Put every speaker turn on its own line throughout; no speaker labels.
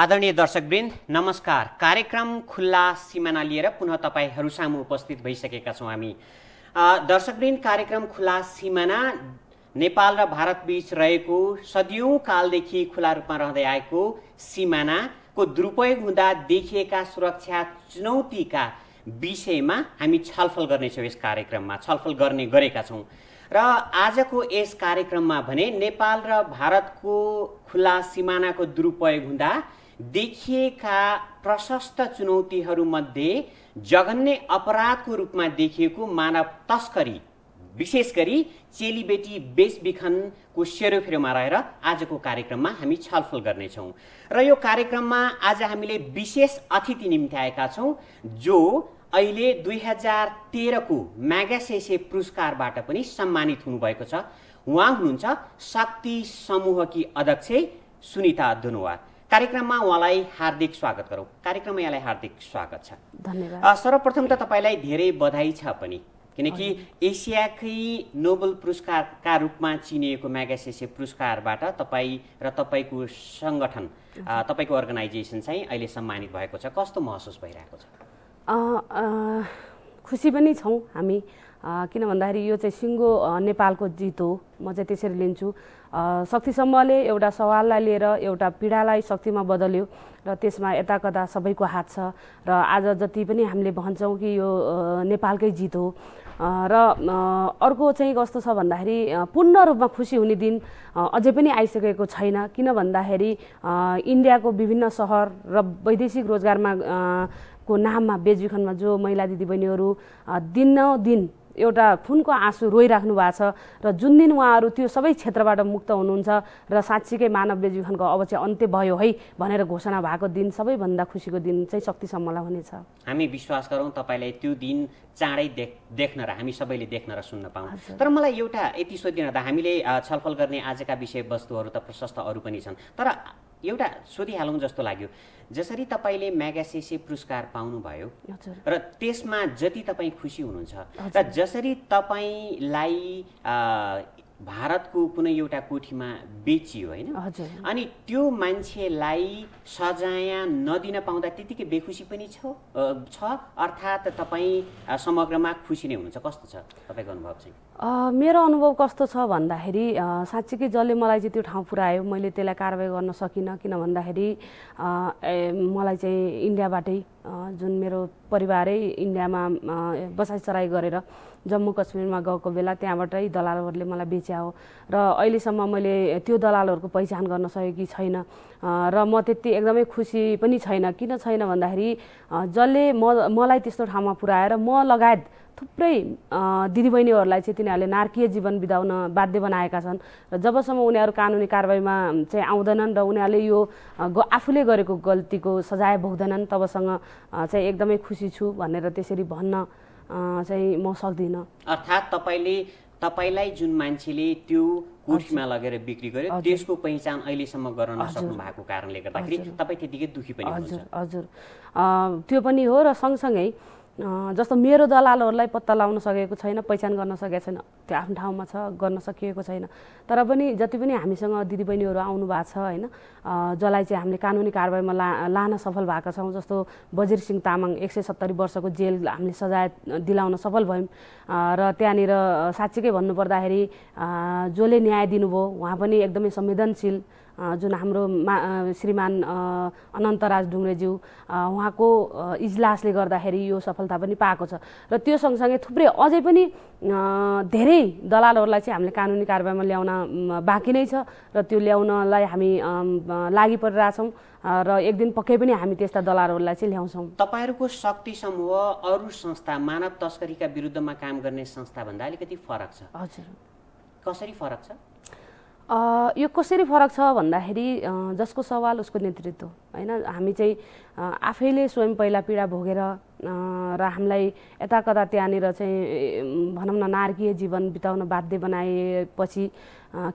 आदरणीय दर्शकवृन्द नमस्कार कार्यक्रम खुल्ला सिमाना लिएर पुनः तपाईँहरू सामु उपस्थित भइसकेका छौँ हामी दर्शकवृन्द कार्यक्रम खुल्ला सिमाना नेपाल र भारतबीच रहेको सदियौँ कालदेखि खुला रूपमा रहँदै आएको सिमानाको दुरुपयोग हुँदा देखिएका सुरक्षा चुनौतीका विषयमा हामी छलफल गर्नेछौँ यस कार्यक्रममा छलफल गर्ने गरेका छौँ र आजको यस कार्यक्रममा भने नेपाल र भारतको खुला सिमानाको दुरुपयोग हुँदा देखिएका प्रशस्त चुनौतीहरूमध्ये जघन्य अपराधको रूपमा देखिएको मानव तस्करी विशेष गरी चेलीबेटी बेचबिखनको सेरोफेरोमा रहेर आजको कार्यक्रममा हामी छलफल गर्नेछौँ र यो कार्यक्रममा आज हामीले विशेष अतिथि निम्ति आएका छौँ जो अहिले दुई हजार तेह्रको म्यागासेसे पुरस्कारबाट पनि सम्मानित हुनुभएको छ उहाँ हुनुहुन्छ शक्ति समूहकी अध्यक्ष सुनिता धनुवार कार्यक्रममा उहाँलाई हार्दिक स्वागत गरौँ कार्यक्रममा यहाँलाई हार्दिक स्वागत छ धन्यवाद सर्वप्रथम त तपाईँलाई धेरै बधाई छ पनि किनकि एसियाकै नोबल पुरस्कारका रूपमा चिनिएको म्यागासेसे पुरस्कारबाट तपाईँ र तपाईँको सङ्गठन तपाईँको अर्गनाइजेसन चाहिँ अहिले सम्मानित भएको छ कस्तो महसुस भइरहेको छ
खुसी पनि छौँ हामी किन भन्दाखेरि यो चाहिँ सिङ्गो नेपालको जित हो म चाहिँ त्यसरी लिन्छु शक्ति शक्तिसम्मले एउटा सवाललाई लिएर एउटा पीडालाई शक्तिमा बदल्यो र त्यसमा यता कता सबैको हात छ र आज जति पनि हामीले भन्छौँ कि यो नेपालकै जित हो र अर्को चाहिँ कस्तो छ भन्दाखेरि पूर्ण रूपमा खुसी हुने दिन अझै पनि आइसकेको छैन किन भन्दाखेरि इन्डियाको विभिन्न सहर र वैदेशिक रोजगारमा को नाममा बेचबिखनमा जो महिला दिदीबहिनीहरू दिन एउटा खुनको आँसु रोइराख्नु भएको छ र जुन दिन उहाँहरू त्यो सबै क्षेत्रबाट मुक्त हुनुहुन्छ र साँच्चीकै मानवीय जीवनको अब चाहिँ अन्त्य भयो है भनेर घोषणा भएको दिन सबैभन्दा खुसीको दिन चाहिँ शक्तिसम्मलाई हुनेछ
हामी विश्वास गरौँ तपाईँलाई त्यो दिन चाँडै देख देख्न र हामी सबैले देख्न र सुन्न पाउँ तर मलाई एउटा यति सोधिन त हामीले छलफल गर्ने आजका विषयवस्तुहरू त प्रशस्त अरू पनि छन् तर एउटा सोधिहालौँ जस्तो लाग्यो जसरी तपाईँले म्यागासेसे पुरस्कार पाउनुभयो र त्यसमा जति तपाईँ खुसी हुनुहुन्छ र जसरी तपाईँलाई भारतको कुनै एउटा कोठीमा बेचियो होइन अनि त्यो मान्छेलाई सजाया नदिन पाउँदा त्यतिकै बेखुसी पनि छ छ अर्थात् तपाईँ समग्रमा खुसी नै हुनुहुन्छ कस्तो छ तपाईँको अनुभव
चाहिँ मेरो अनुभव कस्तो छ भन्दाखेरि साँच्चीकै जसले मलाई चाहिँ त्यो ठाउँ पुऱ्यायो मैले त्यसलाई कारवाही गर्न सकिनँ किन भन्दाखेरि मलाई चाहिँ इन्डियाबाटै जुन मेरो परिवारै इन्डियामा बसाइसराई गरेर जम्मू कश्मीरमा गएको बेला त्यहाँबाटै दलालहरूले मलाई बेच्या हो र अहिलेसम्म मैले त्यो दलालहरूको पहिचान गर्न सकेकी छैन र म त्यति एकदमै खुसी पनि छैन किन छैन भन्दाखेरि जसले म मलाई त्यस्तो ठाउँमा पुऱ्याएर म लगायत थुप्रै दिदीबहिनीहरूलाई चाहिँ तिनीहरूले नारकीय जीवन बिताउन बाध्य बनाएका छन् र जबसम्म उनीहरू कानुनी कारवाहीमा चाहिँ आउँदैनन् र उनीहरूले यो आफूले गरेको गल्तीको सजाय भोग्दैनन् तबसँग चाहिँ एकदमै खुसी छु भनेर त्यसरी भन्न चाहिँ म सक्दिनँ
अर्थात् तपाईँले तपाईँलाई जुन मान्छेले त्यो कोठीमा लगेर बिक्री गर्यो त्यसको पहिचान अहिलेसम्म गर्न नसक्नु भएको कारणले गर्दाखेरि तपाईँ त्यतिकै दुःखी पनि हजुर
हजुर त्यो पनि हो र सँगसँगै जस्तो मेरो दलालहरूलाई पत्ता लाउन सकेको छैन पहिचान गर्न सकेको छैन त्यो आफ्नो ठाउँमा छ गर्न सकिएको छैन तर पनि जति पनि हामीसँग दिदीबहिनीहरू आउनु भएको छ होइन जसलाई चाहिँ हामीले कानुनी कारवाहीमा ला लान सफल भएका छौँ जस्तो बजिर सिंह तामाङ एक सय सत्तरी वर्षको जेल हामीले सजाय दिलाउन सफल भयौँ र त्यहाँनिर साँच्चीकै भन्नुपर्दाखेरि जसले न्याय दिनुभयो उहाँ पनि एकदमै संवेदनशील जुन हाम्रो मा श्रीमान अनन्तराज ढुङ्ग्रेज्यू उहाँको इजलासले गर्दाखेरि यो सफलता पनि पाएको छ र त्यो सँगसँगै थुप्रै अझै पनि धेरै दलालहरूलाई चाहिँ हामीले कानुनी कारवाहीमा ल्याउन बाँकी नै छ र त्यो ल्याउनलाई हामी लागि परिरहेछौँ र एक दिन पक्कै पनि हामी त्यस्ता दलालहरूलाई चाहिँ ल्याउँछौँ
तपाईँहरूको शक्ति समूह अरू संस्था मानव तस्करीका विरुद्धमा काम गर्ने संस्थाभन्दा अलिकति फरक छ हजुर कसरी फरक छ
यो कसरी फरक छ भन्दाखेरि जसको सवाल उसको नेतृत्व होइन हामी चाहिँ आफैले स्वयं पहिला पीडा भोगेर र हामीलाई यता कता त्यहाँनिर चाहिँ भनौँ न नारकीय जीवन बिताउन बाध्य बनाएपछि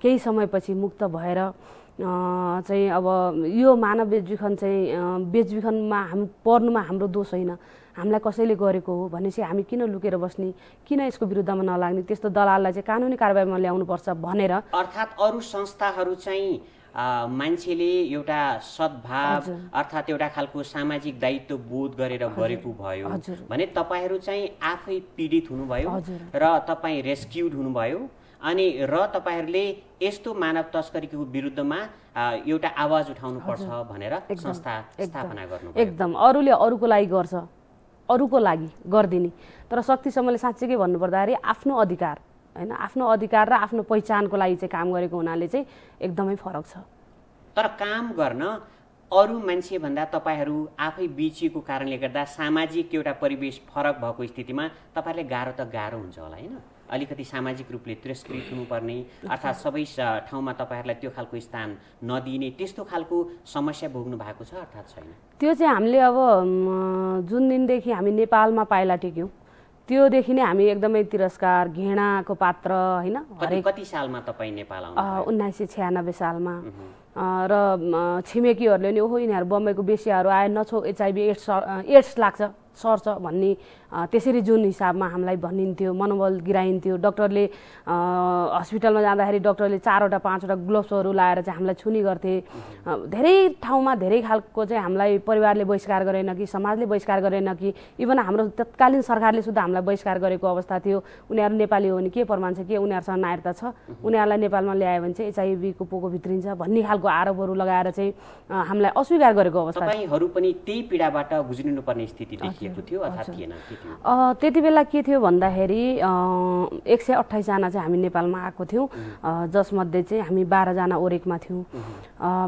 केही समयपछि मुक्त भएर चाहिँ अब यो मानव बेचबिखन चाहिँ बेचबिखनमा हाम पर्नुमा हाम्रो दोष होइन हामीलाई कसैले गरेको हो भनेपछि हामी किन लुकेर बस्ने किन यसको विरुद्धमा नलाग्ने त्यस्तो दलाललाई चाहिँ कानुनी कारवाहीमा ल्याउनुपर्छ भनेर
अर्थात् अरू संस्थाहरू चाहिँ मान्छेले एउटा सद्भाव अर्थात् एउटा खालको सामाजिक दायित्व बोध गरेर गरेको भयो भने तपाईँहरू चाहिँ आफै पीडित हुनुभयो र तपाईँ रेस्क्युड हुनुभयो अनि र तपाईँहरूले यस्तो मानव तस्करीको विरुद्धमा एउटा आवाज उठाउनुपर्छ भनेर संस्था स्थापना गर्नु
एकदम अरूले अरूको लागि गर्छ अरूको लागि गरिदिने तर शक्तिसम्मले साँच्चीकै भन्नुपर्दाखेरि आफ्नो अधिकार होइन आफ्नो अधिकार र आफ्नो पहिचानको लागि चाहिँ काम गरेको हुनाले चाहिँ एकदमै फरक
छ तर काम गर्न अरू मान्छेभन्दा तपाईँहरू आफै बिचिएको कारणले गर्दा सामाजिक एउटा परिवेश फरक भएको स्थितिमा तपाईँहरूले गाह्रो त गाह्रो हुन्छ होला होइन अलिकति सामाजिक रूपले तिरस्कृत हुनुपर्ने अर्थात् सबै ठाउँमा तपाईँहरूलाई त्यो खालको स्थान नदिने त्यस्तो खालको समस्या भोग्नु भएको छ अर्थात् छैन
त्यो चाहिँ हामीले अब जुन दिनदेखि हामी नेपालमा पाइला टेक्यौँ त्योदेखि नै हामी एकदमै तिरस्कार घृणाको पात्र होइन
उन्नाइस
सय छ्यानब्बे सालमा र छिमेकीहरूले नि ओहो यिनीहरू बम्बईको बेसियाहरू आए नछो एचआइबी एड्स एड्स लाग्छ सर्छ भन्ने त्यसरी जुन हिसाबमा हामीलाई भनिन्थ्यो मनोबल गिराइन्थ्यो डक्टरले हस्पिटलमा जाँदाखेरि डक्टरले चारवटा पाँचवटा ग्लोभ्सहरू लाएर चाहिँ हामीलाई छुने गर्थे धेरै ठाउँमा धेरै खालको चाहिँ हामीलाई परिवारले बहिष्कार गरेन कि समाजले बहिष्कार गरेन कि इभन हाम्रो तत्कालीन सरकारले सुद्धा हामीलाई बहिष्कार गरेको अवस्था थियो उनीहरू नेपाली हो भने के प्रमाण छ के उनीहरूसँग नायरता छ उनीहरूलाई नेपालमा ल्यायो भने चाहिँ एचआइभीको पोको भित्रिन्छ भन्ने खालको को आरोपहरू लगाएर चाहिँ हामीलाई अस्वीकार गरेको अवस्था
पनि त्यही पीडाबाट गुज्रिनुपर्ने स्थिति देखिएको थियो
त्यति बेला के थियो भन्दाखेरि एक सय अठाइसजना चाहिँ हामी नेपालमा आएको थियौँ जसमध्ये चाहिँ हामी बाह्रजना ओरेकमा थियौँ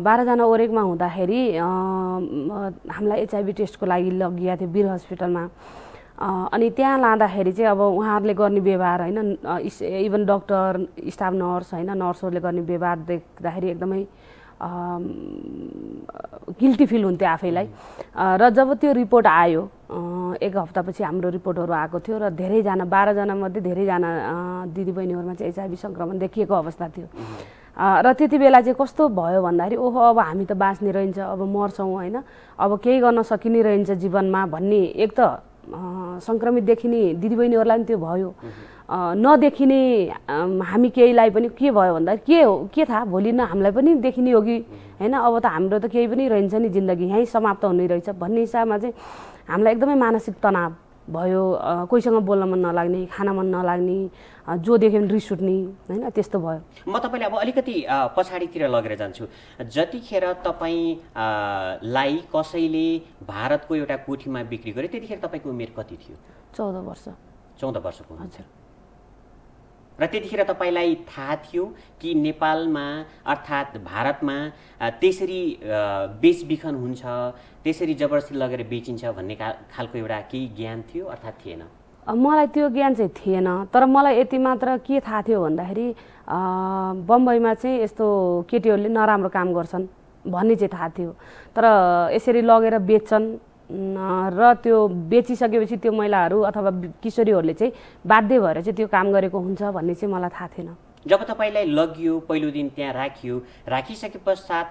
बाह्रजना ओरेकमा हुँदाखेरि हामीलाई एचआइभी टेस्टको लागि लगिएको थियो वीर हस्पिटलमा अनि त्यहाँ लाँदाखेरि चाहिँ अब उहाँहरूले गर्ने व्यवहार होइन इभन डक्टर स्टाफ नर्स होइन नर्सहरूले गर्ने व्यवहार देख्दाखेरि एकदमै गिल्टी फिल हुन्थ्यो आफैलाई र जब त्यो रिपोर्ट आयो एक हप्तापछि हाम्रो रिपोर्टहरू आएको थियो र धेरैजना बाह्रजनामध्ये धेरैजना दिदीबहिनीहरूमा चाहिँ एचआइभी सङ्क्रमण देखिएको अवस्था थियो र त्यति बेला चाहिँ कस्तो भयो भन्दाखेरि ओहो अब हामी त बाँच्ने रहन्छ अब मर्छौँ होइन अब केही गर्न सकिने रहन्छ जीवनमा भन्ने एक त सङ्क्रमित देखिने दिदीबहिनीहरूलाई पनि त्यो भयो नदेखिने हामी केहीलाई पनि के भयो भन्दा के हो के थाहा भोलि न हामीलाई पनि देखिने हो कि होइन अब त हाम्रो त केही पनि रहन्छ नि जिन्दगी यहीँ समाप्त हुने रहेछ भन्ने हिसाबमा चाहिँ हामीलाई एकदमै मानसिक तनाव भयो कोहीसँग बोल्न मन नलाग्ने खान मन नलाग्ने जो देख्यो भने रिस उठ्ने होइन त्यस्तो भयो
म तपाईँले अब अलिकति पछाडितिर लगेर जान्छु जतिखेर तपाईँलाई कसैले भारतको एउटा कोठीमा बिक्री गरे त्यतिखेर तपाईँको उमेर कति थियो चौध वर्ष चौध वर्षको हजुर र त्यतिखेर तपाईँलाई थाहा थियो कि नेपालमा अर्थात् भारतमा त्यसरी बेचबिखन हुन्छ त्यसरी जबरजस्ती लगेर बेचिन्छ भन्ने खालको एउटा केही ज्ञान थियो अर्थात् थिएन
मलाई त्यो ज्ञान चाहिँ थिएन तर मलाई यति मात्र के थाहा थियो भन्दाखेरि बम्बईमा चाहिँ यस्तो केटीहरूले नराम्रो काम गर्छन् भन्ने चाहिँ थाहा थियो तर यसरी लगेर बेच्छन् र त्यो बेचिसकेपछि त्यो महिलाहरू अथवा किशोरीहरूले चाहिँ बाध्य भएर चाहिँ त्यो काम गरेको हुन्छ भन्ने चाहिँ मलाई थाहा थिएन
जब तपाईँलाई लगियो पहिलो दिन त्यहाँ राखियो राखिसके पश्चात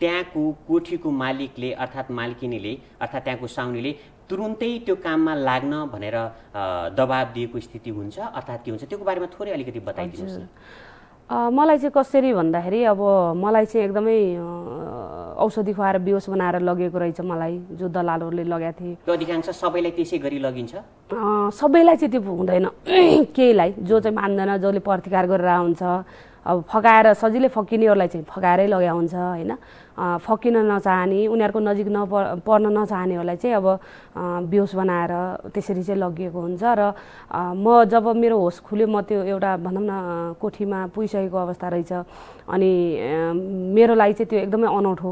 त्यहाँको कोठीको मालिकले अर्थात् मालकिनीले अर्थात् त्यहाँको साउनीले तुरुन्तै त्यो काममा लाग्न भनेर दबाब दिएको स्थिति हुन्छ अर्थात् के हुन्छ त्यो बारेमा थोरै अलिकति बताइदिनुहोस् न
मलाई चाहिँ कसरी भन्दाखेरि अब मलाई चाहिँ एकदमै औषधि खुवाएर बेहोस बनाएर लगेको रहेछ मलाई जो दलालहरूले लगाएको
थिए अधिकांश सबैलाई त्यसै गरी लगिन्छ
सबैलाई चाहिँ त्यो हुँदैन केहीलाई जो चाहिँ मान्दैन जसले प्रतिकार गरेर आउँछ अब फकाएर सजिलै फकिनेहरूलाई चाहिँ फकाएरै लगाए हुन्छ होइन फकिन नचाहने उनीहरूको नजिक नप पर्न नचाहनेहरूलाई चाहिँ अब बेहोस बनाएर त्यसरी चाहिँ लगिएको हुन्छ र म जब मेरो होस खुल्यो म त्यो एउटा भनौँ न कोठीमा पुगिसकेको अवस्था रहेछ अनि मेरो लागि चाहिँ त्यो एकदमै अनौठो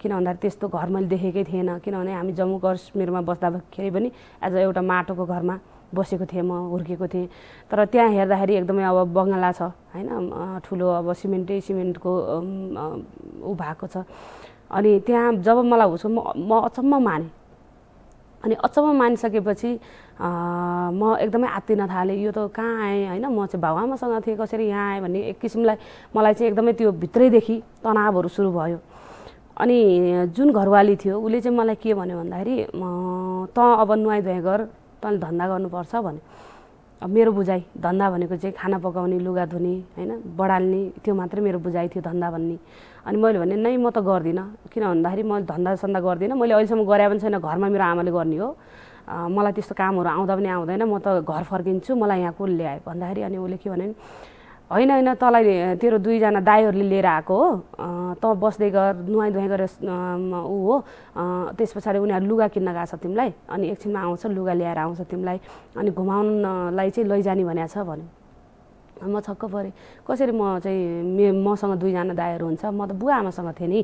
किन भन्दाखेरि त्यस्तो घर मैले देखेकै थिएन किनभने हामी जम्मू कश्मीरमा बस्दाखेरि पनि एज अ एउटा माटोको घरमा बसेको थिएँ म हुर्केको थिएँ तर त्यहाँ हेर्दाखेरि एकदमै अब बङ्गला छ होइन ठुलो अब सिमेन्टै सिमेन्टको ऊ भएको छ अनि त्यहाँ जब मलाई हुन्छ म म अचम्म माने अनि अचम्म मानिसकेपछि म एकदमै आत्तिन थालेँ यो त कहाँ आएँ होइन म चाहिँ बाबुआमासँग थिएँ कसरी यहाँ आएँ भन्ने एक किसिमलाई मलाई चाहिँ एकदमै त्यो भित्रैदेखि तनावहरू सुरु भयो अनि जुन घरवाली थियो उसले चाहिँ मलाई के भन्यो भन्दाखेरि त अब नुहाइ धुवाइ गर तैँले धन्दा गर्नुपर्छ भने अब मेरो बुझाइ धन्दा भनेको चाहिँ खाना पकाउने लुगा धुने होइन बढाल्ने त्यो मात्रै मेरो बुझाइ थियो धन्दा भन्ने अनि मैले भने नै म त गर्दिनँ किन भन्दाखेरि म धन्दा सन्दा गर्दिनँ मैले अहिलेसम्म गरे पनि छैन घरमा मेरो आमाले गर्ने हो मलाई त्यस्तो कामहरू आउँदा पनि आउँदैन म त घर फर्किन्छु मलाई यहाँ कसले ल्यायो भन्दाखेरि अनि उसले के भने होइन होइन तँलाई तेरो दुईजना दाईहरूले लिएर आएको हो तँ बस्दै गर नुहाइ धुवाइ गरेर ऊ हो त्यस पछाडि उनीहरू लुगा किन्न गएको छ तिमीलाई अनि एकछिनमा आउँछ लुगा ल्याएर आउँछ तिमीलाई अनि घुमाउनलाई चाहिँ लैजाने भनेको छ भन्यो म छक्क परेँ कसरी म चाहिँ मे मसँग दुईजना दाईहरू हुन्छ म त बुवा आमासँग थिएँ नि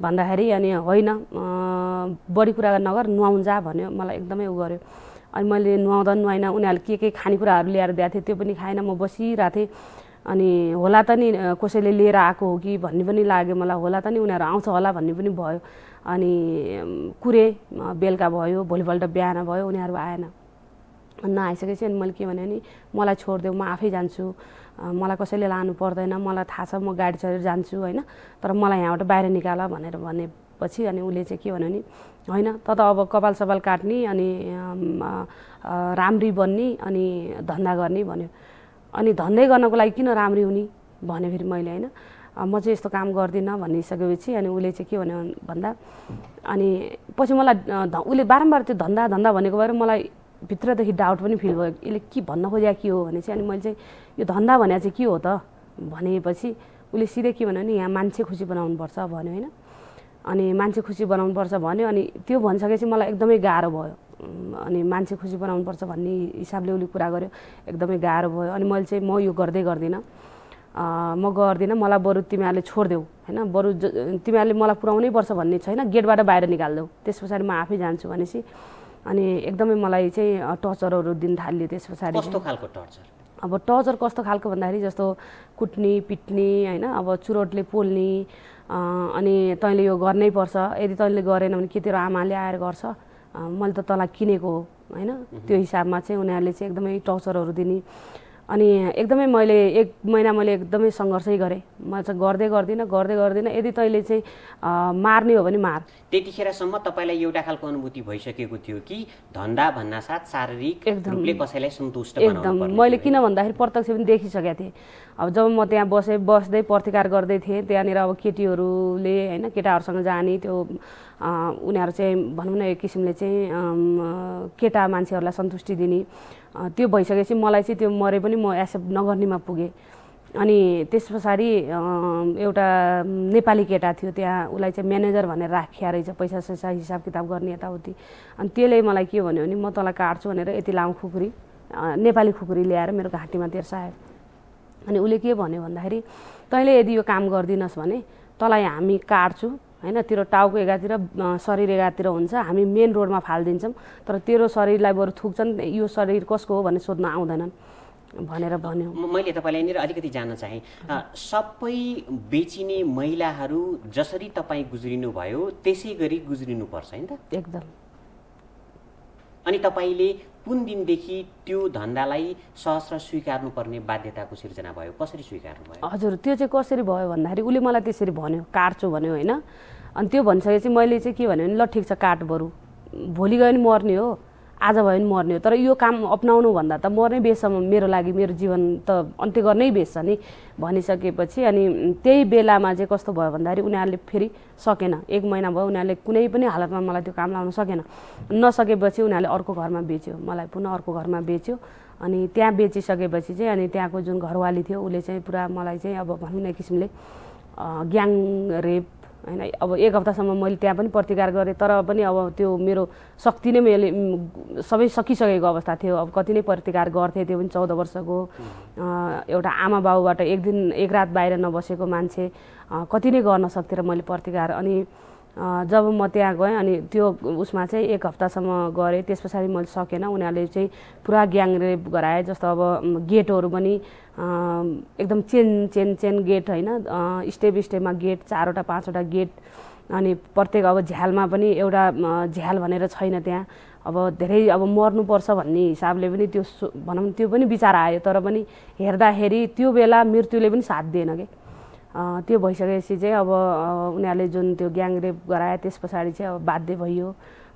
भन्दाखेरि अनि होइन बढी कुरा नगर नुहाउँ जा भन्यो मलाई एकदमै उ गर्यो अनि मैले नुहाउँदा नुहाइनँ उनीहरूले के के खानेकुराहरू ल्याएर दिएको थिएँ त्यो पनि खाएन म बसिरहेको थिएँ अनि होला त नि कसैले लिएर आएको हो कि भन्ने पनि लाग्यो मलाई होला त नि उनीहरू आउँछ होला भन्ने पनि भयो अनि कुरे बेलुका भयो भोलिपल्ट बिहान भयो उनीहरू आएन अनि नआइसकेपछि अनि मैले के भने नि मलाई छोडिदेऊ म आफै जान्छु मलाई कसैले लानु पर्दैन मलाई थाहा छ म गाडी चढेर जान्छु होइन तर मलाई यहाँबाट बाहिर निकाल भनेर भनेपछि अनि उसले चाहिँ के भन्यो नि होइन त त अब कपाल सपाल काट्ने अनि राम्री बन्ने अनि धन्दा गर्ने भन्यो अनि धन्दै गर्नको लागि किन राम्री हुने भने फेरि मैले होइन म चाहिँ यस्तो काम गर्दिनँ भनिसकेपछि अनि उसले चाहिँ के भन्यो भन्दा अनि पछि मलाई उसले बारम्बार त्यो धन्दा धन्दा भनेको भएर मलाई भित्रदेखि डाउट पनि फिल भयो यसले के भन्न खोजेको के हो भने चाहिँ अनि मैले चाहिँ यो धन्दा भने चाहिँ के हो त भनेपछि उसले सिधै के भन्यो भने यहाँ मान्छे खुसी बनाउनुपर्छ भन्यो होइन अनि मान्छे खुसी बनाउनुपर्छ भन्यो अनि त्यो भनिसकेपछि मलाई एकदमै गाह्रो भयो अनि मान्छे खुसी बनाउनुपर्छ भन्ने हिसाबले उसले कुरा गर्यो एकदमै गाह्रो भयो अनि मैले चाहिँ म यो गर्दै गर्दिनँ म गर्दिनँ मलाई बरु तिमीहरूले छोडिदेऊ होइन बरु तिमीहरूले मलाई पुऱ्याउनै पर्छ भन्ने छैन गेटबाट बाहिर निकालिदेऊ त्यस पछाडि म आफै जान्छु भनेपछि अनि एकदमै मलाई चाहिँ टर्चरहरू दिन थालियो त्यस पछाडि कस्तो खालको टर्चर अब टर्चर कस्तो खालको भन्दाखेरि जस्तो कुट्ने पिट्ने होइन अब चुरोटले पोल्ने अनि तैँले यो गर्नै पर्छ यदि तैँले गरेन भने के तेरो आमाले आएर गर्छ मैले त तँलाई किनेको हो होइन त्यो हिसाबमा चाहिँ उनीहरूले चाहिँ एकदमै टर्चरहरू दिने अनि एकदमै मैले एक महिना मैले एकदमै सङ्घर्षै गरेँ म चाहिँ गर्दै गर्दिनँ गर्दै गर्दिनँ यदि तैँले चाहिँ मार्ने हो भने मार
त्यतिखेरसम्म तपाईँलाई एउटा खालको अनुभूति भइसकेको थियो कि धन्दा भन्ना साथ शारीरिक एकदम कसैलाई सन्तुष्ट एकदम
मैले किन भन्दाखेरि प्रत्यक्ष पनि देखिसकेको थिएँ अब जब म त्यहाँ बसेँ बस्दै प्रतिकार गर्दै थिएँ त्यहाँनिर अब केटीहरूले होइन केटाहरूसँग जाने त्यो उनीहरू चाहिँ भनौँ न एक किसिमले चाहिँ केटा मान्छेहरूलाई सन्तुष्टि दिने त्यो भइसकेपछि मलाई चाहिँ त्यो मरे पनि म एक्सेप्ट नगर्नेमा पुगेँ अनि त्यस पछाडि एउटा नेपाली केटा थियो त्यहाँ उसलाई चाहिँ म्यानेजर भनेर राखिया रहेछ पैसा सैसा हिसाब किताब गर्ने यताउति अनि त्यसले मलाई के भन्यो भने म तँलाई काट्छु भनेर यति लामो खुकुरी नेपाली खुकुरी ल्याएर मेरो घाँटीमा तेर्सायो अनि उसले के भन्यो भन्दाखेरि तैँले यदि यो काम गरिदिनुहोस् भने तँलाई हामी काट्छु होइन तेरो टाउको एघारतिर शरीर एघारतिर हुन्छ हामी मेन रोडमा फालिदिन्छौँ तर तेरो शरीरलाई बरु थुक्छन् यो शरीर कसको हो भन्ने सोध्न आउँदैनन् भनेर
भन्यो मैले तपाईँलाई यहाँनिर अलिकति जान चाहे सबै बेचिने महिलाहरू जसरी तपाईँ गुज्रिनु भयो त्यसै गरी पर्छ होइन त एकदम अनि तपाईँले कुन दिनदेखि त्यो धन्दालाई सहस्र स्वीकार्नुपर्ने बाध्यताको सिर्जना भयो कसरी स्वीकार्नु भयो हजुर
त्यो चाहिँ कसरी भयो भन्दाखेरि उसले मलाई त्यसरी भन्यो काट्छु भन्यो होइन अनि त्यो भनिसकेपछि मैले चाहिँ के भने ल ठिक छ काट बरु भोलि गयो भने मर्ने हो आज भयो भने मर्ने हो तर यो काम भन्दा त मर्ने बेसम्म मेरो लागि मेरो जीवन त अन्त्य गर्नै बेस छ नि भनिसकेपछि अनि त्यही बेलामा चाहिँ कस्तो भयो भन्दाखेरि उनीहरूले फेरि सकेन एक महिना भयो उनीहरूले कुनै पनि हालतमा मलाई त्यो काम लाउन सकेन नसकेपछि उनीहरूले अर्को घरमा बेच्यो मलाई पुनः अर्को घरमा बेच्यो अनि त्यहाँ बेचिसकेपछि चाहिँ अनि त्यहाँको जुन घरवाली थियो उसले चाहिँ पुरा मलाई चाहिँ अब भनौँ न किसिमले ग्याङ रेप होइन अब एक हप्तासम्म मैले त्यहाँ पनि प्रतिकार गरेँ तर पनि अब त्यो मेरो शक्ति नै मैले सबै सकिसकेको अवस्था थियो अब कति नै प्रतिकार गर्थेँ त्यो पनि चौध वर्षको एउटा आमा बाउबाट एक दिन एक रात बाहिर नबसेको मान्छे कति नै गर्न सक्थेँ र मैले प्रतिकार अनि जब म त्यहाँ गएँ अनि त्यो उसमा चाहिँ एक हप्तासम्म गरेँ त्यस पछाडि मैले सकेन उनीहरूले चाहिँ पुरा ग्याङ रेप गराए जस्तो अब गेटहरू पनि एकदम चेन चेन चेन गेट होइन स्टेप स्टेपमा गेट चारवटा पाँचवटा गेट अनि प्रत्येक अब झ्यालमा पनि एउटा झ्याल भनेर छैन त्यहाँ अब धेरै अब मर्नुपर्छ भन्ने हिसाबले पनि त्यो भनौँ त्यो पनि विचार आयो तर पनि हेर्दाखेरि त्यो बेला मृत्युले पनि साथ दिएन कि त्यो भइसकेपछि चाहिँ अब उनीहरूले जुन त्यो ग्याङ रेप गरायो त्यस पछाडि चाहिँ अब बाध्य भयो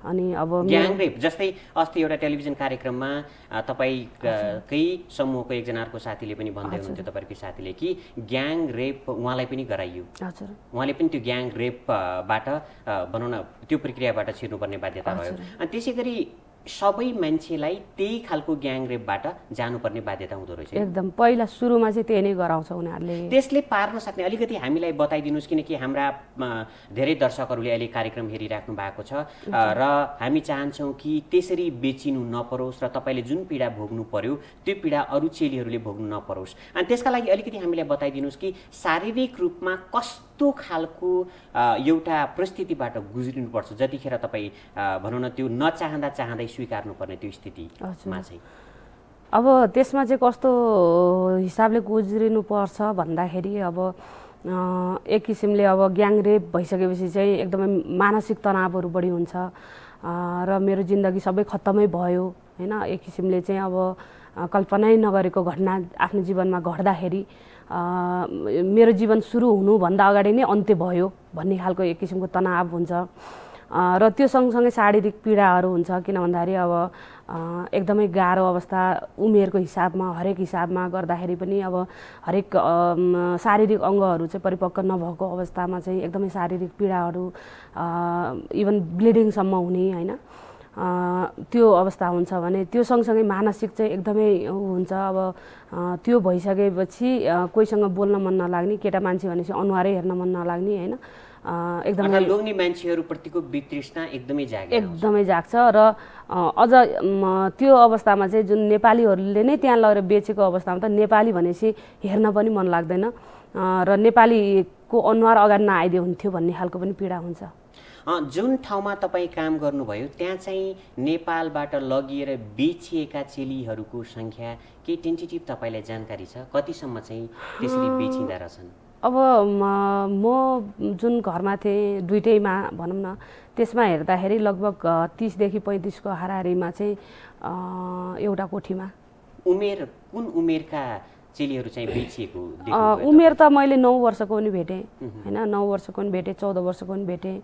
अनि अब ग्याङ रेप
जस्तै अस्ति एउटा टेलिभिजन कार्यक्रममा तपाईँकै समूहको अर्को साथीले पनि भन्दै हुनुहुन्थ्यो तपाईँकै साथीले कि ग्याङ रेप उहाँलाई पनि गराइयो हजुर उहाँले पनि त्यो ग्याङ रेपबाट भनौँ न त्यो प्रक्रियाबाट छिर्नुपर्ने बाध्यता भयो अनि त्यसै गरी सबै मान्छेलाई त्यही खालको ग्याङ रेपबाट जानुपर्ने बाध्यता हुँदो रहेछ एकदम
पहिला सुरुमा चाहिँ त्यही नै गराउँछ उनीहरूले
त्यसले पार्न सक्ने अलिकति हामीलाई बताइदिनुहोस् किनकि हाम्रा धेरै दर्शकहरूले अहिले कार्यक्रम हेरिराख्नु भएको छ र हामी चाहन्छौँ कि त्यसरी बेचिनु नपरोस् र तपाईँले जुन पीडा भोग्नु पर्यो त्यो पीडा अरू चेलीहरूले भोग्नु नपरोस् अनि त्यसका लागि अलिकति हामीलाई बताइदिनुहोस् कि शारीरिक रूपमा कस्तो कस्तो खालको एउटा परिस्थितिबाट गुज्रिनुपर्छ जतिखेर तपाईँ भनौँ न त्यो नचाहँदा चाहँदै स्वीकार्नुपर्ने त्यो स्थितिमा चाहिँ
अब त्यसमा चाहिँ कस्तो हिसाबले गुज्रिनुपर्छ भन्दाखेरि अब एक किसिमले अब ग्याङ रेप भइसकेपछि चाहिँ एकदमै मानसिक तनावहरू बढी हुन्छ र मेरो जिन्दगी सबै खत्तमै भयो होइन एक किसिमले चाहिँ अब कल्पनै नगरेको घटना आफ्नो जीवनमा घट्दाखेरि मेरो जीवन सुरु हुनुभन्दा अगाडि नै अन्त्य भयो भन्ने खालको एक किसिमको तनाव हुन्छ र त्यो सँगसँगै शारीरिक पीडाहरू हुन्छ किन भन्दाखेरि अब एकदमै गाह्रो अवस्था उमेरको हिसाबमा हरेक हिसाबमा गर्दाखेरि पनि अब हरेक शारीरिक अङ्गहरू चाहिँ परिपक्व नभएको अवस्थामा चाहिँ एकदमै शारीरिक पीडाहरू इभन ब्लिडिङसम्म हुने होइन त्यो अवस्था हुन्छ भने त्यो सँगसँगै मानसिक चाहिँ एकदमै हुन्छ अब त्यो भइसकेपछि कोहीसँग बोल्न मन नलाग्ने केटा मान्छे भनेपछि अनुहारै हेर्न मन नलाग्ने होइन
एकदमै लोग्ने मान्छेहरूप्रतिको वितृष्णा एकदमै जाग
एकदमै जाग्छ र अझ त्यो अवस्थामा चाहिँ जुन नेपालीहरूले नै त्यहाँ लगेर बेचेको अवस्थामा त नेपाली भनेपछि हेर्न पनि मन लाग्दैन र नेपालीको अनुहार अगाडि नआइदियो हुन्थ्यो भन्ने खालको पनि पीडा हुन्छ
जुन ठाउँमा तपाईँ काम गर्नुभयो त्यहाँ चाहिँ नेपालबाट लगिएर बेचिएका चेलीहरूको सङ्ख्या के टेन्टेटिभ तपाईँलाई जानकारी छ कतिसम्म चाहिँ त्यसरी बेचिँदा रहेछन्
अब म जुन घरमा थिएँ दुइटैमा भनौँ न त्यसमा हेर्दाखेरि लगभग तिसदेखि पैँतिसको हाराहारीमा चाहिँ एउटा कोठीमा
उमेर कुन उमेरका चेलीहरू चाहिँ बेचिएको
उमेर त मैले नौ वर्षको पनि भेटेँ होइन नौ वर्षको पनि भेटेँ चौध वर्षको पनि भेटेँ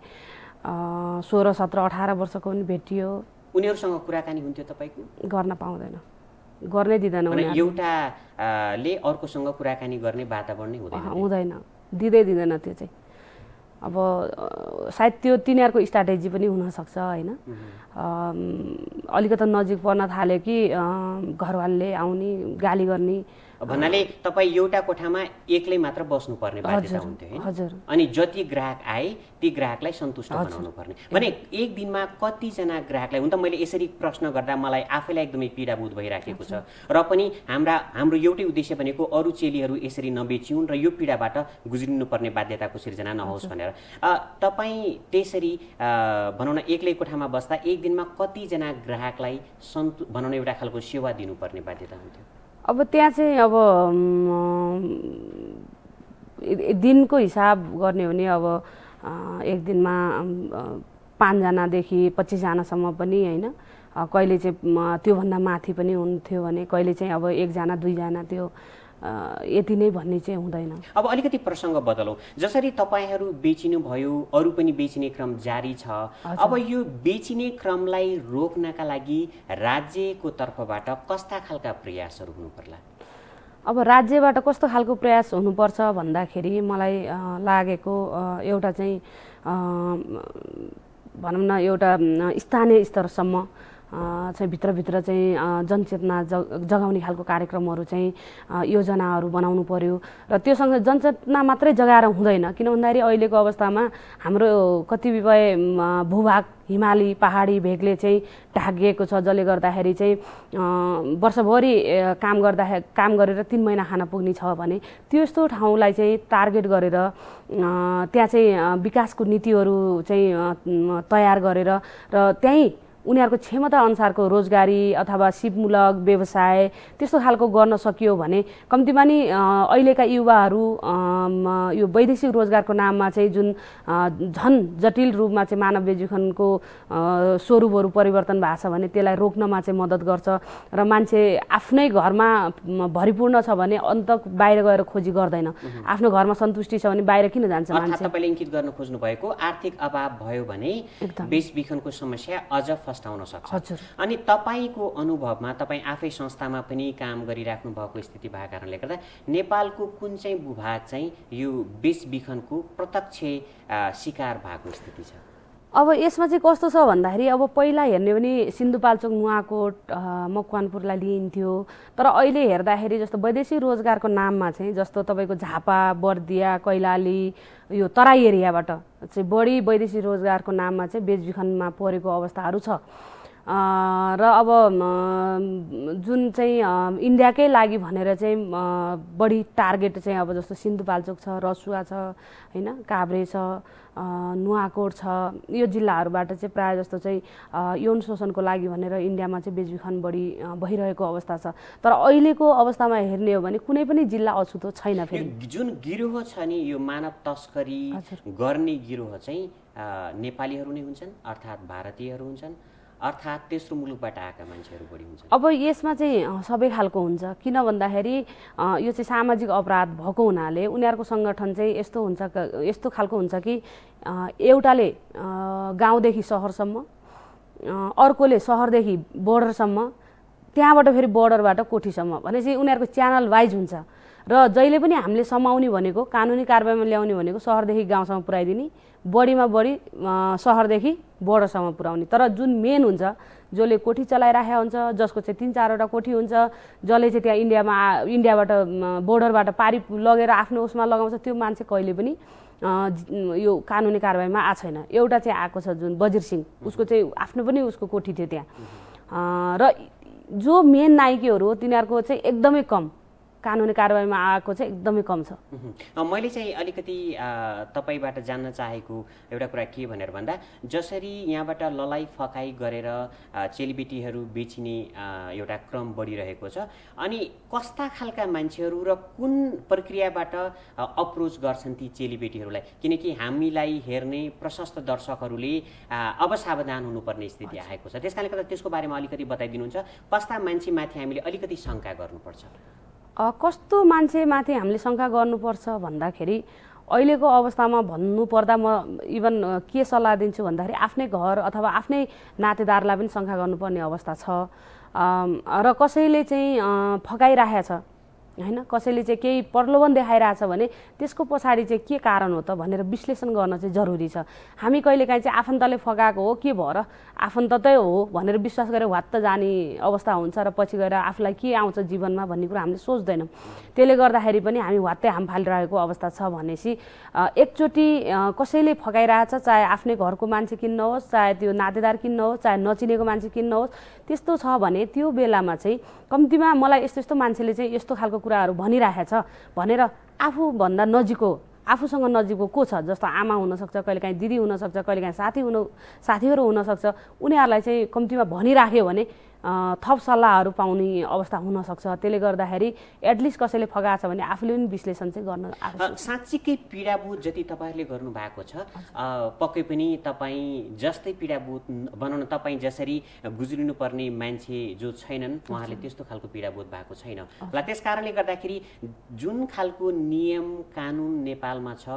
सोह्र सत्र अठार वर्षको पनि भेटियो
उनीहरूसँग कुराकानी हुन्थ्यो तपाईँको
गर्न पाउँदैन गर्नै दिँदैन
एउटा अर्कोसँग कुराकानी गर्ने वातावरण हुँदैन हुँदैन
दिँदै दिँदैन त्यो चाहिँ अब सायद त्यो तिनीहरूको स्ट्राटेजी पनि हुनसक्छ होइन अलिकता नजिक पर्न थाल्यो कि घरवालले आउने गाली गर्ने भन्नाले
तपाईँ एउटा कोठामा एक्लै मात्र बस्नुपर्ने बाध्यता हुन्थ्यो होइन अनि जति ग्राहक आए ती ग्राहकलाई सन्तुष्ट बनाउनु पर्ने भने एक दिनमा कतिजना ग्राहकलाई हुन त मैले यसरी प्रश्न गर्दा मलाई आफैलाई एकदमै पीडाबोध भइराखेको छ र पनि हाम्रा हाम्रो एउटै उद्देश्य भनेको अरू चेलीहरू यसरी नबेचिउन् र यो पीडाबाट गुज्रिनुपर्ने बाध्यताको सिर्जना नहोस् भनेर तपाईँ त्यसरी भनौँ न एक्लै कोठामा बस्दा एक दिनमा कतिजना ग्राहकलाई सन्तु भनौँ न एउटा खालको सेवा दिनुपर्ने बाध्यता हुन्थ्यो
अब त्यहाँ चाहिँ अब दिनको हिसाब गर्ने हो भने अब एक दिनमा पाँचजनादेखि पच्चिसजनासम्म पनि होइन कहिले चाहिँ त्योभन्दा माथि पनि हुन्थ्यो भने कहिले चाहिँ अब एकजना दुईजना त्यो यति नै भन्ने चाहिँ हुँदैन
अब अलिकति प्रसङ्ग बदलौँ जसरी तपाईँहरू बेचिनुभयो अरू पनि बेचिने क्रम जारी छ अब यो बेचिने क्रमलाई रोक्नका लागि राज्यको तर्फबाट कस्ता खालका प्रयासहरू हुनु पर्ला
अब राज्यबाट कस्तो खालको प्रयास हुनुपर्छ भन्दाखेरि मलाई लागेको एउटा चाहिँ भनौँ न एउटा स्थानीय स्तरसम्म चाहिँ भित्रभित्र चाहिँ जनचेतना जग जगाउने खालको कार्यक्रमहरू चाहिँ योजनाहरू बनाउनु पर्यो र त्योसँग जनचेतना मात्रै जगाएर हुँदैन किन भन्दाखेरि अहिलेको अवस्थामा हाम्रो कतिपय भूभाग हिमाली पहाडी भेगले चाहिँ ढाकिएको छ जसले गर्दाखेरि चाहिँ वर्षभरि काम गर्दा काम गरेर तिन महिना खान पुग्ने छ भने त्यस्तो ठाउँलाई चाहिँ टार्गेट गरेर त्यहाँ चाहिँ विकासको नीतिहरू चाहिँ तयार गरेर र त्यहीँ उनीहरूको क्षमता अनुसारको रोजगारी अथवा सिपमूलक व्यवसाय त्यस्तो खालको गर्न सकियो भने कम्तीमा नि अहिलेका युवाहरू यो वैदेशिक रोजगारको नाममा चाहिँ जुन झन जटिल रूपमा चाहिँ मानव बेजुखनको स्वरूपहरू परिवर्तन भएको छ भने त्यसलाई रोक्नमा चाहिँ मद्दत गर्छ र मान्छे आफ्नै घरमा भरिपूर्ण छ भने अन्त बाहिर गएर खोजी गर्दैन आफ्नो घरमा सन्तुष्टि छ भने बाहिर किन जान्छ मान्छे
तपाईँले इङ्कित गर्न खोज्नु भएको आर्थिक अभाव भयो भने बेचबिखनको समस्या अझ फस्टाउन सक्छ हजुर अनि तपाईँको अनुभवमा तपाईँ आफै संस्थामा पनि काम गरिराख्नु भएको स्थिति भएको कारणले गर्दा नेपालको कुन चाहिँ भूभाग चाहिँ यो बेचबिखनको प्रत्यक्ष शिकार भएको स्थिति छ
अब यसमा चाहिँ कस्तो छ भन्दाखेरि अब पहिला हेर्ने भने सिन्धुपाल्चोक नुवाकोट मकवानपुरलाई लिइन्थ्यो तर अहिले हेर्दाखेरि जस्तो वैदेशिक रोजगारको नाममा चाहिँ जस्तो तपाईँको झापा बर्दिया कैलाली यो तराई एरियाबाट चाहिँ बढी वैदेशिक रोजगारको नाममा चाहिँ बेचबिखनमा परेको अवस्थाहरू छ र अब जुन चाहिँ इन्डियाकै लागि भनेर चाहिँ बढी टार्गेट चाहिँ अब जस्तो सिन्धुपाल्चोक छ रसुवा छ होइन काभ्रे छ नुवाकोट छ यो जिल्लाहरूबाट चाहिँ प्रायः जस्तो चाहिँ यौन शोषणको लागि भनेर इन्डियामा चाहिँ बेचबिखन बढी भइरहेको अवस्था छ तर अहिलेको अवस्थामा हेर्ने हो भने कुनै पनि जिल्ला अछुतो छैन फेरि
जुन गिरोह छ नि यो मानव तस्करी गर्ने गिरोह चाहिँ नेपालीहरू नै हुन्छन् अर्थात् भारतीयहरू हुन्छन् अर्थात् तेस्रो मुलुकबाट आएका मान्छेहरू बढी हुन्छ
अब यसमा चाहिँ सबै खालको हुन्छ किन भन्दाखेरि यो चाहिँ सामाजिक अपराध भएको हुनाले उनीहरूको सङ्गठन चाहिँ यस्तो हुन्छ यस्तो खालको हुन्छ कि एउटाले गाउँदेखि सहरसम्म अर्कोले सहरदेखि बोर्डरसम्म त्यहाँबाट फेरि बोर्डरबाट कोठीसम्म भनेपछि उनीहरूको च्यानल वाइज हुन्छ र जहिले पनि हामीले समाउने भनेको कानुनी कारवाहीमा ल्याउने भनेको सहरदेखि गाउँसम्म पुऱ्याइदिने बढीमा बढी सहरदेखि बोर्डरसम्म पुऱ्याउने तर जुन मेन हुन्छ जसले कोठी चलाइराखेको हुन्छ जसको चाहिँ तिन चारवटा कोठी हुन्छ जसले चाहिँ त्यहाँ इन्डियामा इन्डियाबाट बोर्डरबाट पारि लगेर आफ्नो उसमा लगाउँछ त्यो मान्छे कहिले पनि यो कानुनी कारवाहीमा आएको छैन एउटा चाहिँ आएको छ जुन बजिर सिंह उसको चाहिँ आफ्नो पनि उसको कोठी थियो त्यहाँ र जो मेन नायकीहरू हो तिनीहरूको चाहिँ एकदमै कम कानुनी कारवाहीमा आएको चाहिँ एकदमै कम छ
मैले चाहिँ अलिकति तपाईँबाट जान्न चाहेको एउटा कुरा के भनेर भन्दा जसरी यहाँबाट ललाइ फकाइ गरेर चेलीबेटीहरू बेचिने एउटा क्रम बढिरहेको छ अनि कस्ता खालका मान्छेहरू र कुन प्रक्रियाबाट अप्रोच गर्छन् ती चेलीबेटीहरूलाई किनकि हामीलाई हेर्ने प्रशस्त दर्शकहरूले अब सावधान हुनुपर्ने स्थिति आएको छ त्यस कारणले गर्दा त्यसको बारेमा अलिकति बताइदिनुहुन्छ कस्ता मान्छेमाथि हामीले अलिकति शङ्का गर्नुपर्छ
कस्तो मान्छेमाथि हामीले शङ्का गर्नुपर्छ भन्दाखेरि अहिलेको अवस्थामा भन्नुपर्दा म इभन के सल्लाह दिन्छु भन्दाखेरि आफ्नै घर अथवा आफ्नै नातेदारलाई पनि शङ्का गर्नुपर्ने अवस्था छ र कसैले चाहिँ फकाइरहेछ होइन कसैले चाहिँ केही प्रलोभन देखाइरहेछ भने त्यसको पछाडि चाहिँ के कारण हो त भनेर विश्लेषण गर्न चाहिँ जरुरी छ हामी कहिलेकाहीँ चाहिँ आफन्तले फगाएको हो के भएर आफन्त त हो भनेर विश्वास गरेर त जाने अवस्था हुन्छ र पछि गएर आफूलाई के आउँछ जीवनमा भन्ने कुरा हामीले सोच्दैनौँ त्यसले गर्दाखेरि पनि हामी वात्तै हाम फालिरहेको अवस्था छ भनेपछि एकचोटि कसैले फगाइरहेछ चाहे आफ्नै घरको मान्छे किन्न होस् चाहे त्यो नातेदार किन्न होस् चाहे नचिनेको मान्छे किन्न होस् त्यस्तो छ भने त्यो बेलामा चाहिँ कम्तीमा मलाई यस्तो यस्तो मान्छेले चाहिँ यस्तो खालको कुराहरू भनिराखेको छ भनेर आफूभन्दा नजिकको आफूसँग नजिकको को छ जस्तो आमा हुनसक्छ कहिलेकाहीँ दिदी हुनसक्छ कहिलेकाहीँ साथी हुनु साथीहरू हुनसक्छ उनीहरूलाई चाहिँ कम्तीमा भनिराख्यो भने थप सल्लाहहरू पाउने अवस्था हुनसक्छ त्यसले गर्दाखेरि एटलिस्ट कसैले फगाएको छ भने आफूले पनि विश्लेषण चाहिँ गर्न
साँच्चीकै पीडाबोध जति तपाईँहरूले गर्नुभएको छ पक्कै पनि तपाईँ जस्तै पीडाबोध बनाउन तपाईँ जसरी गुज्रिनुपर्ने मान्छे जो छैनन् उहाँहरूले त्यस्तो खालको पीडाबोध भएको छैन र त्यस कारणले गर्दाखेरि जुन खालको नियम कानुन नेपालमा छ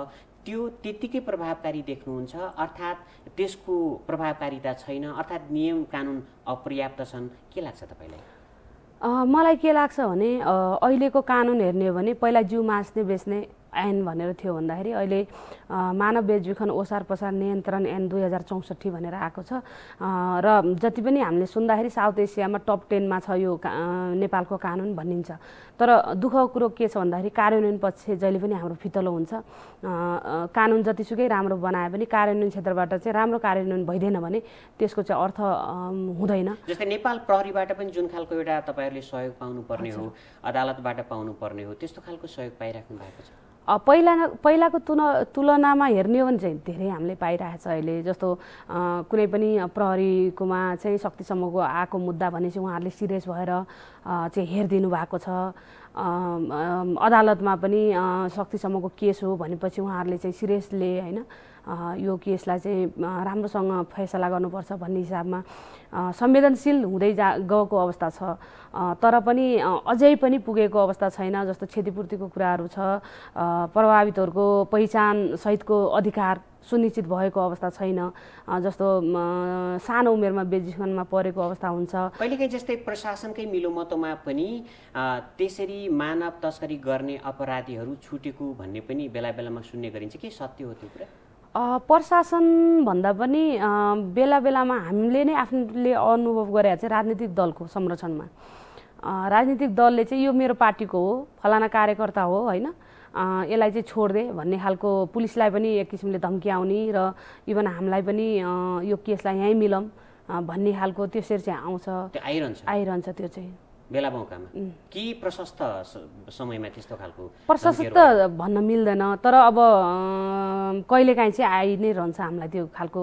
त्यो त्यत्तिकै प्रभावकारी देख्नुहुन्छ अर्थात् त्यसको प्रभावकारिता छैन अर्थात् नियम कानुन अपर्याप्त छन् के लाग्छ तपाईँलाई
मलाई के लाग्छ भने अहिलेको कानुन हेर्ने हो भने पहिला जिउ मास्ने बेच्ने ऐन भनेर थियो भन्दाखेरि अहिले मानव बेचबिखन ओसार पसार नियन्त्रण ऐन दुई हजार चौसठी भनेर आएको छ र जति पनि हामीले सुन्दाखेरि साउथ एसियामा टप टेनमा छ यो का, नेपालको कानुन भनिन्छ तर दुःखको कुरो के छ भन्दाखेरि कार्यान्वयन पक्ष जहिले पनि हाम्रो फितलो हुन्छ कानुन जतिसुकै राम्रो बनाए पनि कार्यान्वयन क्षेत्रबाट चाहिँ राम्रो कार्यान्वयन भइदिएन भने त्यसको चाहिँ अर्थ हुँदैन
जस्तै नेपाल प्रहरीबाट पनि जुन खालको एउटा तपाईँहरूले सहयोग पाउनुपर्ने हो अदालतबाट पाउनुपर्ने हो त्यस्तो खालको सहयोग पाइराख्नु भएको छ
पहिला पहिलाको तुल तुलनामा हेर्ने हो भने चाहिँ धेरै हामीले पाइरहेको छ अहिले जस्तो कुनै पनि प्रहरीकोमा चाहिँ शक्तिसम्मको आएको मुद्दा भने चाहिँ उहाँहरूले सिरियस भएर चाहिँ हेरिदिनु भएको छ अदालतमा पनि शक्तिसम्मको केस हो भनेपछि उहाँहरूले चाहिँ सिरियसले होइन यो केसलाई चाहिँ राम्रोसँग फैसला गर्नुपर्छ भन्ने हिसाबमा संवेदनशील हुँदै जा गएको अवस्था छ तर पनि अझै पनि पुगेको अवस्था छैन जस्तो क्षतिपूर्तिको कुराहरू छ प्रभावितहरूको पहिचान सहितको अधिकार सुनिश्चित भएको अवस्था छैन जस्तो सानो उमेरमा बेजिसनमा परेको अवस्था हुन्छ
कहिलेकाहीँ जस्तै प्रशासनकै मिलोमतोमा पनि त्यसरी मानव तस्करी गर्ने अपराधीहरू छुटेको भन्ने पनि बेला बेलामा सुन्ने गरिन्छ के सत्य हो त्यो कुरा
प्रशासनभन्दा पनि बेला बेलामा हामीले नै आफूले अनुभव गरेर चाहिँ राजनीतिक दलको संरक्षणमा राजनीतिक दलले चाहिँ यो मेरो पार्टीको हो फलाना कार्यकर्ता हो होइन यसलाई चाहिँ छोडिदे भन्ने खालको पुलिसलाई पनि एक किसिमले धम्की आउने र इभन हामीलाई पनि यो केसलाई यहीँ मिलौँ भन्ने खालको त्यसरी चाहिँ आउँछ आइरहन्छ आइरहन्छ त्यो चाहिँ
बेला मौकामा के प्रशस्त समयमा त्यस्तो खालको प्रशस्त
भन्न मिल्दैन तर अब कहिलेकाहीँ चाहिँ आइ नै रहन्छ हामीलाई त्यो खालको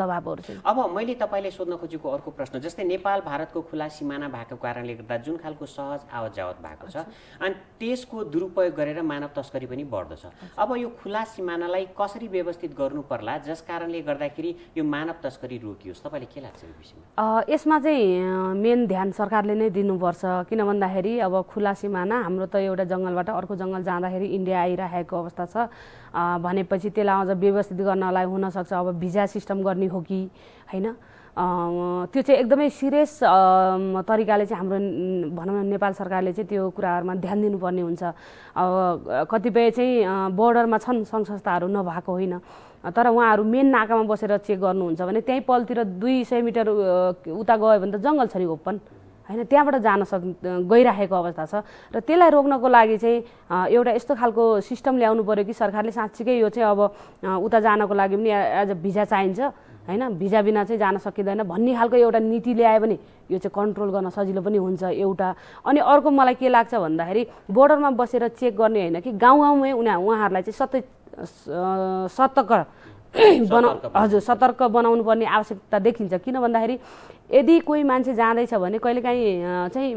दबाबहरू चाहिँ
अब मैले तपाईँले सोध्न खोजेको अर्को प्रश्न जस्तै नेपाल भारतको खुला सिमाना भएको कारणले गर्दा जुन खालको सहज आवत जावत भएको छ अनि त्यसको दुरुपयोग गरेर मानव तस्करी पनि बढ्दछ अब यो खुला सिमानालाई कसरी व्यवस्थित गर्नु पर्ला जस कारणले गर्दाखेरि यो मानव तस्करी रोकियोस् तपाईँले के लाग्छ यो विषयमा
यसमा चाहिँ मेन ध्यान सरकारले नै दिनुभयो पर्छ किन भन्दाखेरि अब खुला सिमाना हाम्रो त एउटा जङ्गलबाट अर्को जङ्गल जाँदाखेरि इन्डिया आइराखेको अवस्था छ भनेपछि त्यसलाई अझ व्यवस्थित गर्नलाई हुनसक्छ अब भिजा सिस्टम गर्ने हो कि होइन त्यो चाहिँ एकदमै सिरियस तरिकाले चाहिँ हाम्रो भनौँ न नेपाल सरकारले चाहिँ त्यो कुराहरूमा ध्यान दिनुपर्ने हुन्छ कतिपय चाहिँ बोर्डरमा छन् सङ्घ संस्थाहरू नभएको होइन तर उहाँहरू मेन नाकामा बसेर चेक गर्नुहुन्छ भने त्यहीँ पलतिर दुई सय मिटर उता गयो भने त जङ्गल छ नि ओपन होइन त्यहाँबाट जान सक् गइराखेको अवस्था छ र त्यसलाई रोक्नको लागि चाहिँ एउटा यस्तो खालको सिस्टम ल्याउनु पऱ्यो कि सरकारले साँच्चीकै यो चाहिँ अब उता जानको लागि पनि एज अ भिजा चाहिन्छ होइन भिजा बिना चाहिँ जान सकिँदैन भन्ने खालको एउटा नीति ल्यायो भने यो चाहिँ कन्ट्रोल गर्न सजिलो पनि हुन्छ एउटा अनि अर्को मलाई के लाग्छ भन्दाखेरि बोर्डरमा बसेर चेक गर्ने होइन कि गाउँ गाउँमै उनीहरू उहाँहरूलाई चाहिँ सत्य सतर्क बना हजुर सतर्क बनाउनु पर्ने आवश्यकता देखिन्छ किन भन्दाखेरि यदि कोही मान्छे जाँदैछ भने कहिलेकाहीँ चाहिँ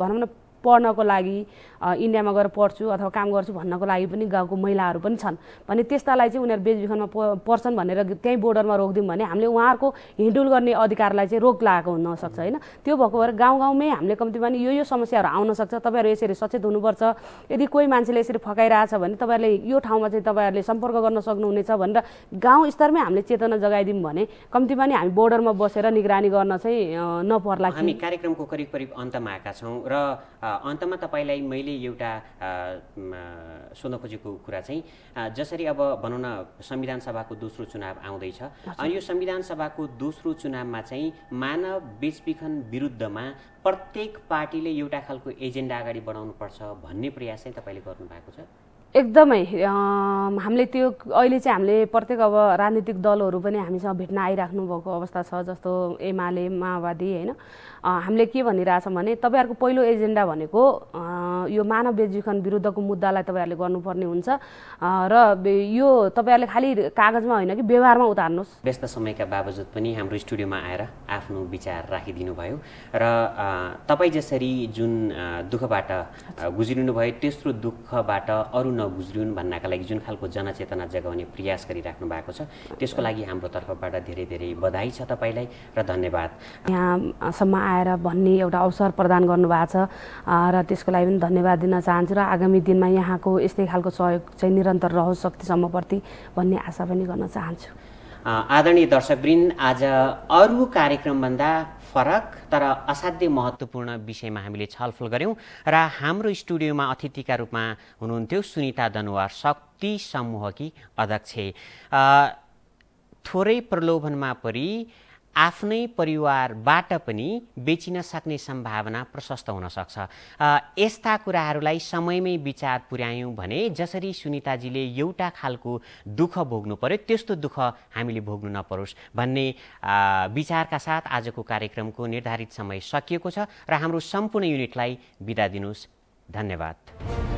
भनौँ न पढ्नको लागि इन्डियामा गएर पढ्छु अथवा काम गर्छु भन्नको लागि पनि गाउँको महिलाहरू पनि छन् भने त्यस्तालाई चाहिँ उनीहरू बेचबिखनमा पर्छन् भनेर त्यहीँ बोर्डरमा रोकिदिउँ भने हामीले उहाँहरूको हिँडुल गर्ने अधिकारलाई चाहिँ रोक लगाएको हुनसक्छ होइन त्यो भएको भएर गाउँ गाउँमै हामीले कम्तीमा पनि यो यो समस्याहरू आउनसक्छ तपाईँहरू यसरी सचेत हुनुपर्छ यदि कोही मान्छेले यसरी फकाइरहेछ भने तपाईँहरूले यो ठाउँमा चाहिँ तपाईँहरूले सम्पर्क गर्न सक्नुहुनेछ भनेर गाउँ स्तरमै हामीले चेतना जगाइदिउँ भने कम्तीमा पनि हामी बोर्डरमा बसेर निगरानी गर्न चाहिँ नपर्ला हामी
कार्यक्रमको करिब करिब अन्तमा आएका छौँ र अन्तमा तपाईँलाई मैले मैले एउटा सोध्न खोजेको कुरा चाहिँ जसरी अब भनौँ न संविधान सभाको दोस्रो चुनाव आउँदैछ अनि यो संविधान सभाको दोस्रो चुनावमा चाहिँ मानव बेचबिखन विरुद्धमा प्रत्येक पार्टीले एउटा खालको एजेन्डा अगाडि बढाउनुपर्छ भन्ने प्रयास चाहिँ तपाईँले गर्नुभएको छ
एकदमै हामीले त्यो अहिले चाहिँ हामीले प्रत्येक अब राजनीतिक दलहरू पनि हामीसँग भेट्न आइराख्नु भएको अवस्था छ जस्तो एमाले माओवादी होइन हामीले के भनिरहेछौँ भने तपाईँहरूको पहिलो एजेन्डा भनेको यो मानव बेजीखन विरुद्धको मुद्दालाई तपाईँहरूले गर्नुपर्ने हुन्छ र यो तपाईँहरूले खालि कागजमा होइन कि व्यवहारमा उतार्नुहोस्
व्यस्त समयका बावजुद पनि हाम्रो स्टुडियोमा आएर आफ्नो विचार राखिदिनु भयो र तपाईँ जसरी जुन दुःखबाट गुज्रिनु भयो तेस्रो दुःखबाट अरू नगुज्रिउन् भन्नका लागि जुन खालको जनचेतना जगाउने प्रयास गरिराख्नु भएको छ त्यसको लागि हाम्रो तर्फबाट धेरै धेरै बधाई छ तपाईँलाई र धन्यवाद
यहाँसम्म आएर आएर भन्ने एउटा अवसर प्रदान गर्नुभएको छ र त्यसको लागि पनि धन्यवाद दिन चाहन्छु र आगामी दिनमा यहाँको यस्तै खालको सहयोग चाहिँ निरन्तर रहोस् शक्तिसम्मप्रति भन्ने आशा पनि गर्न चाहन्छु
आदरणीय दर्शकवृन्द आज अरू कार्यक्रमभन्दा फरक तर असाध्यै महत्त्वपूर्ण विषयमा हामीले छलफल गऱ्यौँ र हाम्रो स्टुडियोमा अतिथिका रूपमा हुनुहुन्थ्यो सुनिता दनुवार शक्ति समूहकी अध्यक्ष थोरै प्रलोभनमा परि आफ्नै परिवारबाट पनि बेचिन सक्ने सम्भावना प्रशस्त हुनसक्छ यस्ता कुराहरूलाई समयमै विचार पुर्यायौँ भने जसरी सुनिताजीले एउटा खालको दुःख भोग्नु पर्यो त्यस्तो दुःख हामीले भोग्नु नपरोस् भन्ने विचारका साथ आजको कार्यक्रमको निर्धारित समय सकिएको छ र हाम्रो सम्पूर्ण युनिटलाई बिदा दिनुहोस् धन्यवाद